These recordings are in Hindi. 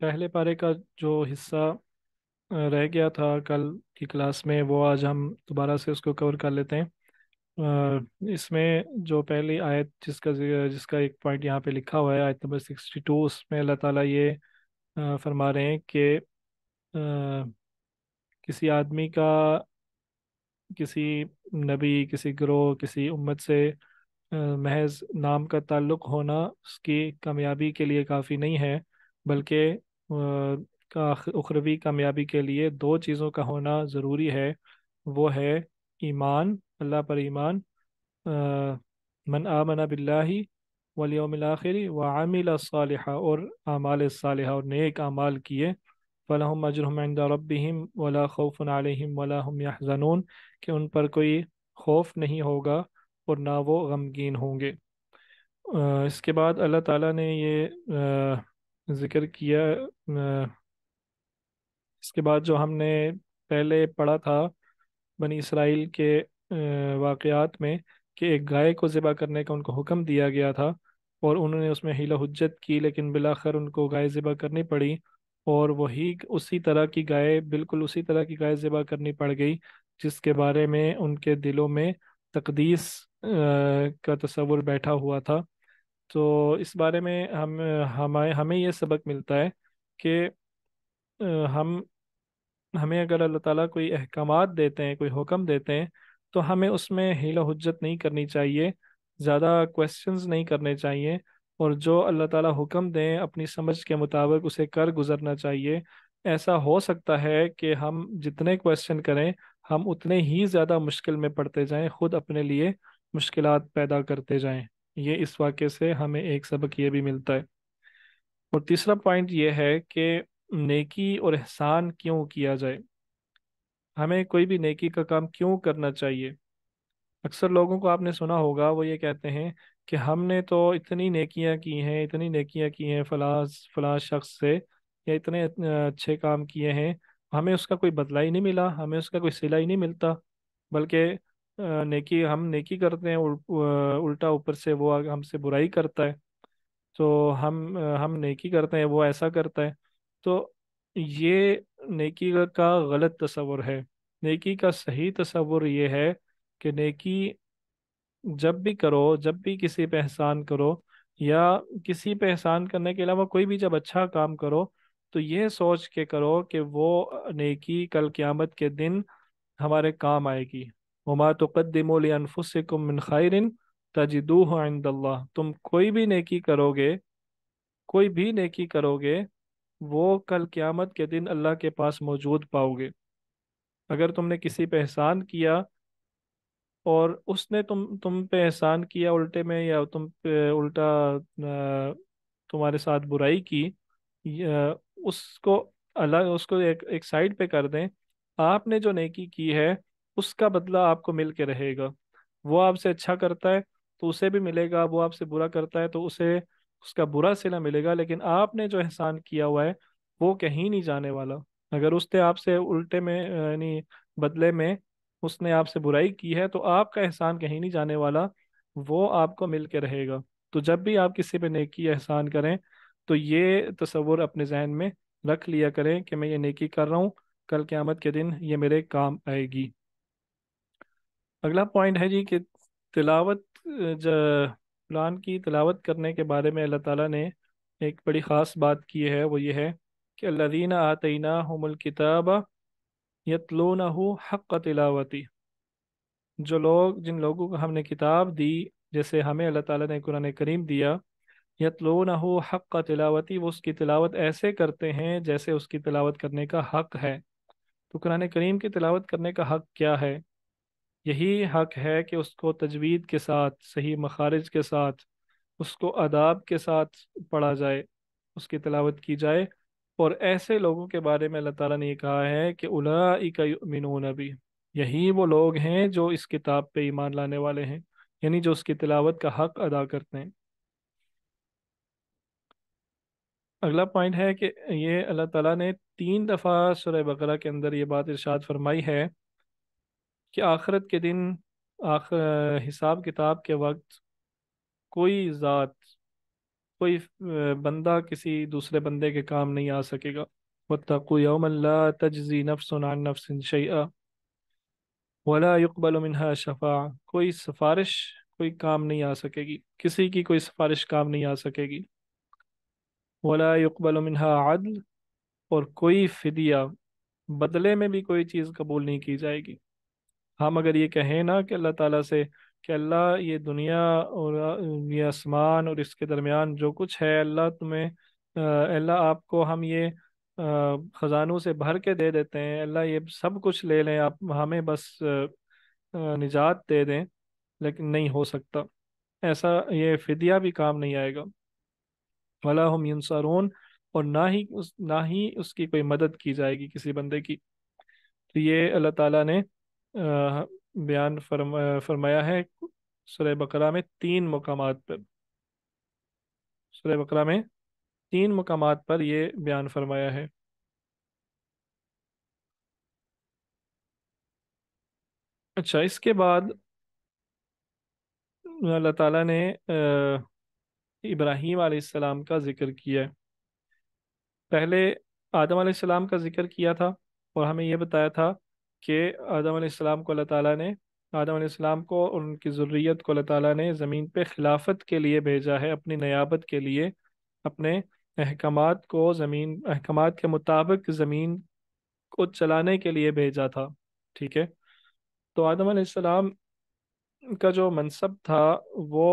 पहले पारे का जो हिस्सा रह गया था कल की क्लास में वो आज हम दोबारा से उसको कवर कर लेते हैं इसमें जो पहली आयत जिसका जिसका एक पॉइंट यहाँ पे लिखा हुआ है आयत नंबर सिक्सटी टू उसमें अल्लाह ताला ये फरमा रहे हैं कि किसी आदमी का किसी नबी किसी ग्रोह किसी उम्मत से महज नाम का ताल्लुक होना उसकी कामयाबी के लिए काफ़ी नहीं है बल्कि उखरवी कामयाबी के लिए दो चीज़ों का होना ज़रूरी है वो है ईमान अल्लाह पर ईमान मन आमना बिल्लाही वलियमिल आखिरी व आमिल और आमाल सालिहा और नेक आमाल किए फ़लाहम अजरमदा रबीम वला खौफ़ आलम वलाहम यहजनून कि उन पर कोई खौफ नहीं होगा और ना वो गमगीन होंगे इसके बाद अल्लाह ताला ने ये जिक्र किया इसके बाद जो हमने पहले पढ़ा था बनी इसराइल के वाक़ात में कि एक गाय को ज़िबा करने का उनको हुक्म दिया गया था और उन्होंने उसमें हीला हजत की लेकिन बिलाखर उनको गाय ज़िबा करनी पड़ी और वही उसी तरह की गाय बिल्कुल उसी तरह की गाय ज़िबा करनी पड़ गई जिसके बारे में उनके दिलों में तकदीस का तस्वुर बैठा हुआ था तो इस बारे में हम हमारे हमें ये सबक मिलता है कि हम हमें अगर अल्लाह ताला कोई अहकाम देते हैं कोई हुक्म देते हैं तो हमें उसमें हीला हजत नहीं करनी चाहिए ज़्यादा क्वेश्चंस नहीं करने चाहिए और जो अल्लाह ताला हुक्म दें अपनी समझ के मुताबिक उसे कर गुजरना चाहिए ऐसा हो सकता है कि हम जितने क्वेश्चन करें हम उतने ही ज़्यादा मुश्किल में पड़ते जाएँ खुद अपने लिए मुश्किल पैदा करते जाएँ ये इस वाक्य से हमें एक सबक ये भी मिलता है और तीसरा पॉइंट ये है कि नेकी और एहसान क्यों किया जाए हमें कोई भी नेकी का काम क्यों करना चाहिए अक्सर लोगों को आपने सुना होगा वो ये कहते हैं कि हमने तो इतनी नेकियां की हैं इतनी नेकियां की हैं फला फला शख्स से या इतने अच्छे काम किए हैं हमें उसका कोई बदला ही नहीं मिला हमें उसका कोई सिला ही नहीं मिलता बल्कि नेकी हम नेकी करते हैं उल, उल्टा ऊपर से वो हमसे बुराई करता है तो हम हम नेकी करते हैं वो ऐसा करता है तो ये नेकी का गलत तस्वुर है नेकी का सही तस्वुर ये है कि नेकी जब भी करो जब भी किसी पे एहसान करो या किसी पे एहसान करने के अलावा कोई भी जब अच्छा काम करो तो ये सोच के करो कि वो नेकी कल क़्यामत के दिन हमारे काम आएगी वमा तकदमफ़ुसम मिन खैरिन तजदूह आइंद तुम कोई भी नेकी करोगे कोई भी नेकी करोगे वो कल क़्यामत के दिन अल्लाह के पास मौजूद पाओगे अगर तुमने किसी पर एहसान किया और उसने तुम तुम पे एहसान किया उल्टे में या तुम पे उल्टा तुम्हारे साथ बुराई की उसको अलग उसको एक एक साइड पे कर दें आपने जो नेकी की है उसका बदला आपको मिल के रहेगा वो आपसे अच्छा करता है तो उसे भी मिलेगा वो आपसे बुरा करता है तो उसे उसका बुरा सिला मिलेगा लेकिन आपने जो एहसान किया हुआ है वो कहीं नहीं जाने वाला अगर उसने आपसे उल्टे में यानी बदले में उसने आपसे बुराई की है तो आपका एहसान कहीं नहीं जाने वाला वो आपको मिल के रहेगा तो जब भी आप किसी पे नेकी एहसान करें तो ये तस्वुर अपने जहन में रख लिया करें कि मैं ये नेकी कर रहा हूँ कल क़्यामत के दिन ये मेरे काम आएगी अगला पॉइंट है जी कि तिलावत कुरान की तिलावत करने के बारे में अल्लाह ताला ने एक बड़ी ख़ास बात की है वो ये है कि अल्लादीन आतना हमल किताब यतलोन हक़ तिलावती जो लोग जिन लोगों को हमने किताब दी जैसे हमें अल्लाह ताला ने कुरान करीम दिया यतलोन हक़ तिलावती वो उसकी तिलावत ऐसे करते हैं जैसे उसकी तिलावत करने का हक़ है तो कुरान करीम की तिलावत करने का हक़ क्या है यही हक है कि उसको तजवीद के साथ सही मखारज के साथ उसको अदाब के साथ पढ़ा जाए उसकी तलावत की जाए और ऐसे लोगों के बारे में अल्लाह ताला ने यह कहा है कि उलामिन नबी यही वो लोग हैं जो इस किताब पे ईमान लाने वाले हैं यानी जो उसकी तिलावत का हक अदा करते हैं अगला पॉइंट है कि ये अल्लाह ताला ने तीन दफ़ा सुरह बकरा के अंदर ये बात इरशाद फरमाई है कि आखरत के दिन आखर हिसाब किताब के वक्त कोई ज़ात कोई बंदा किसी दूसरे बंदे के काम नहीं आ सकेगा वतकू तजी तजजी नफसन नफसिन शैया शफा कोई सिफारिश कोई काम नहीं आ सकेगी किसी की कोई सिफारिश काम नहीं आ सकेगी वला अदल और कोई फ़िदिया बदले में भी कोई चीज़ कबूल नहीं की जाएगी हम अगर ये कहें ना कि अल्लाह ताला से कि अल्लाह ये दुनिया और ये आसमान और इसके दरमियान जो कुछ है अल्लाह तुम्हें अल्लाह आपको हम ये ख़जानों से भर के दे देते हैं अल्लाह ये सब कुछ ले लें आप हमें बस निजात दे दें लेकिन नहीं हो सकता ऐसा ये फिदिया भी काम नहीं आएगा वाला हम यंसारून और ना ही उस ना ही उसकी कोई मदद की जाएगी किसी बंदे की तो ये अल्लाह ताला ने बयान फरमा फरमाया है सुरह बकरा में तीन मकाम पर सुरह बकरा में तीन मकाम पर ये बयान फरमाया है अच्छा इसके बाद अल्लाह ताला ने इब्राहीम सलाम का ज़िक्र किया है पहले आदम आलाम का ज़िक्र किया था और हमें यह बताया था कि आदम सलाम को अल्लाह ताला ने आदम सलाम को और उनकी ज़रूरीत को अल्लाह ताला ने ज़मीन पे खिलाफत के लिए भेजा है अपनी नयाबत के लिए अपने अहकाम को ज़मीन अहकाम के मुताबिक ज़मीन को चलाने के लिए भेजा था ठीक है तो आदम सलाम का जो मनसब था वो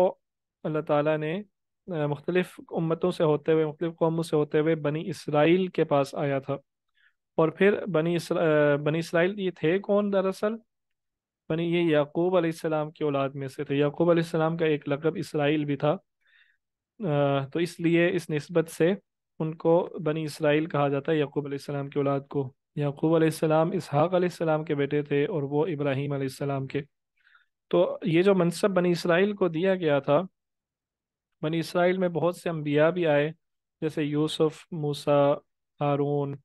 अल्लाह ताला ने मुख्तलिफ़ उम्मतों से होते हुए मुख्तलिफ़ कौमों से होते हुए बनी इसराइल के पास आया था और फिर बनी इसरा, बनी इसराइल ये थे कौन दरअसल बनी ये याकूब अलैहिस्सलाम की औलाद में से थे याकूब अलैहिस्सलाम का एक लकब इसराइल भी था तो इसलिए इस नस्बत से उनको बनी इसराइल कहा जाता है याकूब अलैहिस्सलाम की औलाद को याकूब अलैहिस्सलाम इसहाक अलैहिस्सलाम के बेटे थे और वो इब्राहीम अलैहिस्सलाम के तो ये जो मनसब बनी इसराइल को दिया गया था बनी इसराइल में बहुत से अम्बिया भी आए जैसे यूसुफ मूसा हारून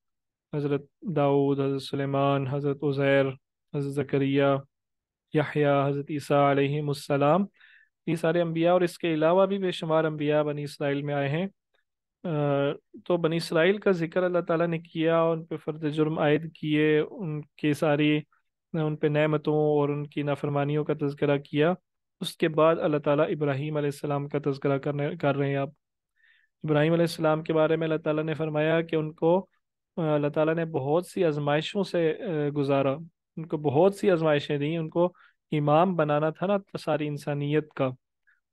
हज़रत दाऊद हज़रत सुलेमान हज़रत उज़ैर हज़रत ज़करिया यहिया हज़रत ईसा अलैहिस्सलाम ये सारे अम्बिया और इसके अलावा भी बेशुमार अम्बिया बनी इसराइल में आए हैं तो बनी इसराइल का जिक्र अल्लाह ताला ने किया उन पर फ़र्द जुर्म आयद किए उनके सारी उन पर नमतों और उनकी नाफरमानियों का तस्करा किया उसके बाद अल्लाह ताला इब्राहीम आसमाम का तस्करा करने कर रहे हैं आप इब्राहीम के बारे में अल्लाह ताला ने फरमाया कि उनको अल्लाह ताला ने बहुत सी आजमाइशों से गुजारा उनको बहुत सी आजमाइशें दी उनको इमाम बनाना था ना सारी इंसानियत का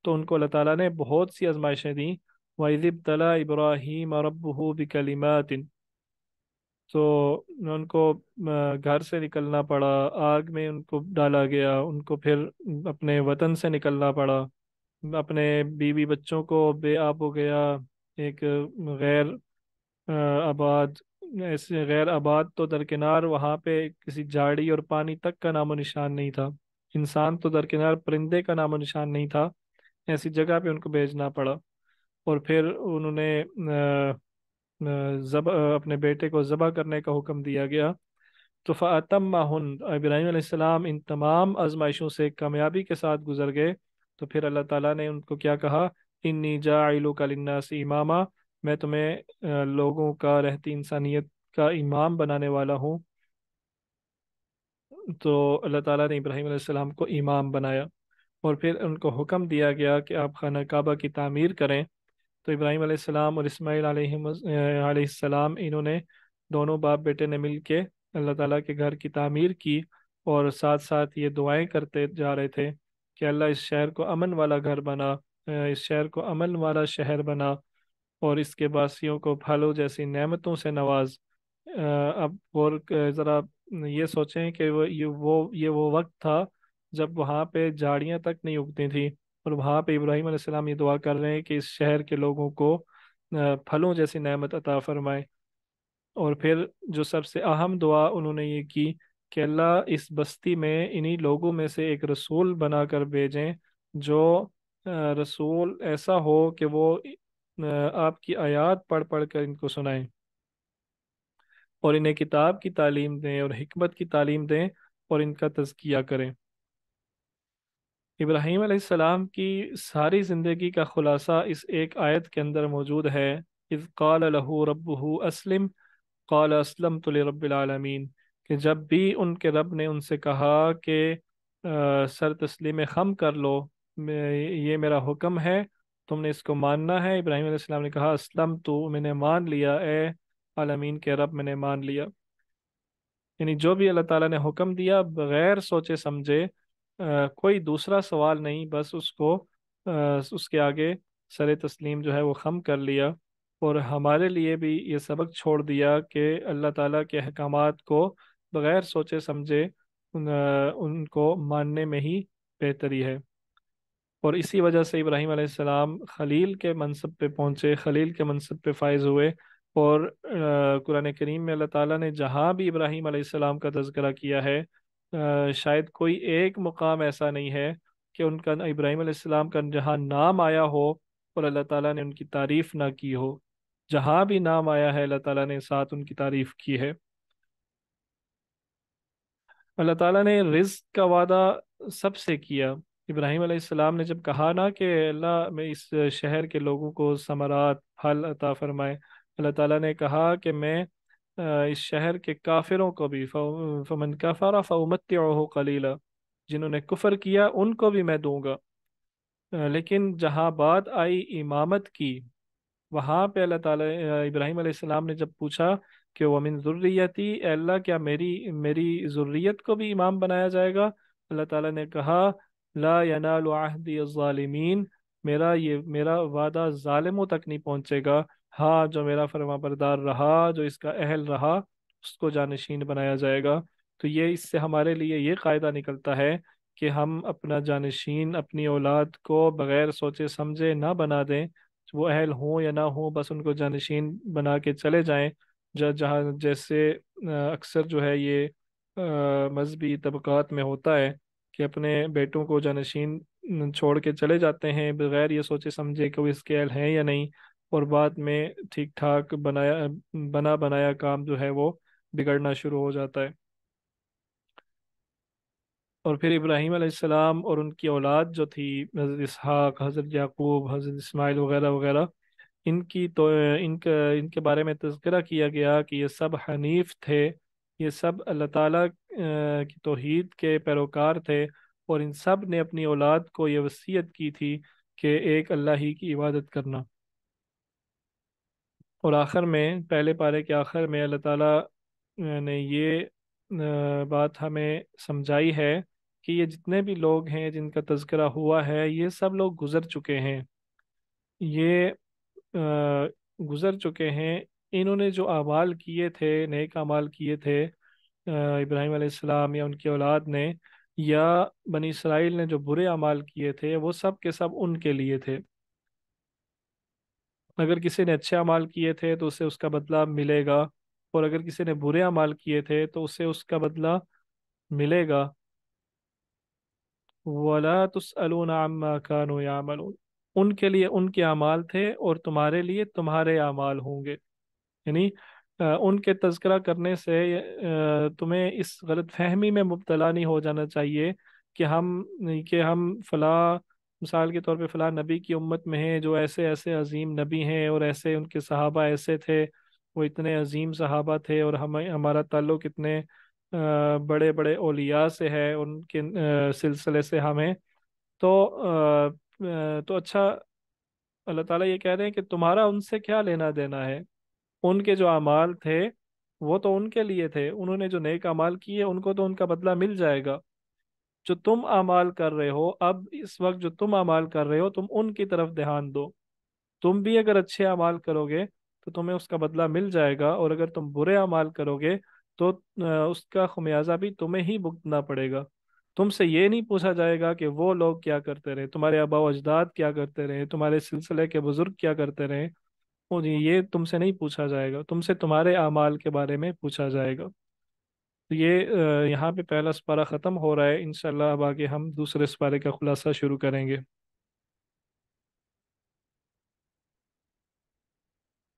तो उनको अल्लाह ताला ने बहुत सी आजमाइशें दी वाइब तला इब्राहिम रबू बिकलिमातिन तो उनको घर से निकलना पड़ा आग में उनको डाला गया उनको फिर अपने वतन से निकलना पड़ा अपने बीवी बच्चों को बेआब हो गया एक गैर आबाद ऐसे गैर आबाद तो दरकिनार वहाँ पे किसी झाड़ी और पानी तक का नामो निशान नहीं था इंसान तो दरकिनार परिंदे का नामो निशान नहीं था ऐसी जगह पे उनको भेजना पड़ा और फिर उन्होंने जब अपने बेटे को ज़बह करने का हुक्म दिया गया तो फ़ातम माहन इब्राहिम इन तमाम आजमाइशों से कामयाबी के साथ गुजर गए तो फिर अल्लाह ताला ने उनको क्या कहा इन्नी जा आइलो इमामा मैं तुम्हें लोगों का रहती इंसानियत का इमाम बनाने वाला हूँ तो अल्लाह ताला ने इब्राहिम अलैहिस्सलाम को इमाम बनाया और फिर उनको हुक्म दिया गया कि आप खाना काबा की तामीर करें तो इब्राहिम अलैहिस्सलाम और इस्माईल अलैहिस्सलाम इन्होंने दोनों बाप बेटे ने मिल के अल्लाह ताला के घर की तामीर की और साथ साथ ये दुआएं करते जा रहे थे कि अल्लाह इस शहर को अमन वाला घर बना इस शहर को अमन वाला शहर बना और इसके बासियों को फलों जैसी नेमतों से नवाज अब और ज़रा ये सोचें कि वो ये वो ये वो वक्त था जब वहाँ पे झाड़ियाँ तक नहीं उगती थी और वहाँ पे इब्राहिम सलाम ये दुआ कर रहे हैं कि इस शहर के लोगों को फलों जैसी नेमत अता फरमाए और फिर जो सबसे अहम दुआ उन्होंने ये की कि अल्लाह इस बस्ती में इन्हीं लोगों में से एक रसूल बना कर भेजें जो रसूल ऐसा हो कि वो आपकी आयात पढ़ पढ़ कर इनको सुनाएं और इन्हें किताब की तालीम दें और हमत की तालीम दें और इनका तजकिया करें इब्राहीम की सारी ज़िंदगी का ख़ुलासा इस एक आयत के अंदर मौजूद है इस काल लहू रबू असलम काल असलम तो रबालमीन कि जब भी उनके रब ने उनसे कहा कि सर तस्लीम खम कर लो ये मेरा हुक्म है तुमने इसको मानना है इब्राहिम सलाम ने कहा असलम तो मैंने मान लिया ए आलमीन के रब मैंने मान लिया यानी जो भी अल्लाह ताला ने हुक्म दिया बगैर सोचे समझे कोई दूसरा सवाल नहीं बस उसको आ, उसके आगे सर तस्लीम जो है वो खम कर लिया और हमारे लिए भी ये सबक छोड़ दिया कि अल्लाह ताला के अहकाम को बग़ैर सोचे समझे उन, उनको मानने में ही बेहतरी है और इसी वजह से इब्राहिम आसमाम खलील के मनसब पे पहुँचे खलील के मनसब पे फायज़ हुए और कुरान करीम में अल्लाह ताला ने जहाँ भी इब्राहिम आसमाम का तस्करा किया है आ, शायद कोई एक मुकाम ऐसा नहीं है कि उनका इब्राहिम आसमाम का जहाँ नाम आया हो और अल्लाह ताला ने उनकी तारीफ़ ना की हो जहाँ भी नाम आया है अल्लाह ताला ने साथ उनकी तारीफ़ की है अल्लाह ताला ने रिज्क का वादा सबसे किया इब्राहिम सलाम ने जब कहा ना कि अल्लाह में इस शहर के लोगों को समरात फल अता फरमाए अल्लाह ताला ने कहा कि मैं इस शहर के काफिरों को भी फमन काफारा फ़मत कलीला जिन्होंने कुफर किया उनको भी मैं दूंगा लेकिन जहाँ बात आई इमामत की वहाँ पे अल्लाह ताला इब्राहिम सलाम ने जब पूछा कि वमिन ज़ुर्रियती अल्लाह क्या मेरी मेरी ज़ुर्रियत को भी इमाम बनाया जाएगा अल्लाह ताला ने कहा ला यनाल आहदी मेरा ये मेरा वादा ज़ालिमों तक नहीं पहुँचेगा हाँ जो मेरा फरमा बरदार रहा जो इसका अहल रहा उसको जानशीन बनाया जाएगा तो ये इससे हमारे लिए ये कायदा निकलता है कि हम अपना जानशीन अपनी औलाद को बग़ैर सोचे समझे ना बना दें वो अहल हों या ना हों बस उनको जानशीन बना के चले जाएँ जहाँ जहाँ जैसे अक्सर जो है ये मजहबी तबक़ात में होता है कि अपने बेटों को जानशीन छोड़ के चले जाते हैं बगैर ये सोचे समझे कि वो इसके है हैं या नहीं और बाद में ठीक ठाक बनाया बना बनाया काम जो है वो बिगड़ना शुरू हो जाता है और फिर इब्राहिम अलैहिस्सलाम और उनकी औलाद जो थी हज़रत इसहाक हज़रत याकूब हज़रत इस्माइल वगैरह वगैरह इनकी तो इनके इनके बारे में तस्करा किया गया कि ये सब हनीफ थे ये सब अल्लाह ताला की तोहीद के पैरोकार थे और इन सब ने अपनी औलाद को ये वसीयत की थी कि एक अल्लाह ही की इबादत करना और आखिर में पहले पारे के आखिर में अल्लाह ताला ने ये बात हमें समझाई है कि ये जितने भी लोग हैं जिनका तस्करा हुआ है ये सब लोग गुज़र चुके हैं ये गुज़र चुके हैं इन्होंने जो अमाल किए थे नेक अमाल किए थे इब्राहिम आसमाम या उनकी औलाद ने या बनी इसराइल ने जो बुरे अमाल किए थे वो सब के सब उनके लिए थे अगर किसी ने अच्छे अमाल किए थे तो उसे उसका बदला मिलेगा और अगर किसी ने बुरे अमाल किए थे तो उसे उसका बदला मिलेगा वाला तुसअलून उनके लिए उनके अमाल थे और तुम्हारे लिए तुम्हारे अमाल होंगे यानी उनके तस्करा करने से तुम्हें इस गलत फहमी में मुबतला नहीं हो जाना चाहिए कि हम कि हम फला मिसाल के तौर पे फला नबी की उम्मत में हैं जो ऐसे ऐसे अजीम नबी हैं और ऐसे उनके सहाबा ऐसे थे वो इतने अजीम सहाबा थे और हम हमारा ताल्लुक़ इतने बड़े बड़े ओलिया से है उनके सिलसिले से हमें तो तो अच्छा अल्लाह ताला ये कह रहे हैं कि तुम्हारा उनसे क्या लेना देना है उनके जो अमाल थे वो तो उनके लिए थे उन्होंने जो नेक अमाल किए उनको तो उनका बदला मिल जाएगा जो तुम अमाल कर रहे हो अब इस वक्त जो तुम अमाल कर रहे हो तुम उनकी तरफ ध्यान दो तुम भी अगर अच्छे अमाल करोगे तो तुम्हें उसका बदला मिल जाएगा और अगर तुम बुरे अमाल करोगे तो उसका खमियाजा भी तुम्हें ही भुगतना पड़ेगा तुमसे ये नहीं पूछा जाएगा कि वो लोग क्या करते रहे तुम्हारे आबा अजदाद क्या करते रहे तुम्हारे सिलसिले के बुजुर्ग क्या करते रहे ओ जी ये तुमसे नहीं पूछा जाएगा तुमसे तुम्हारे अमाल के बारे में पूछा जाएगा तो ये यहाँ पे पहला सपारा ख़त्म हो रहा है इंशाल्लाह अब आगे हम दूसरे सपारे का खुलासा शुरू करेंगे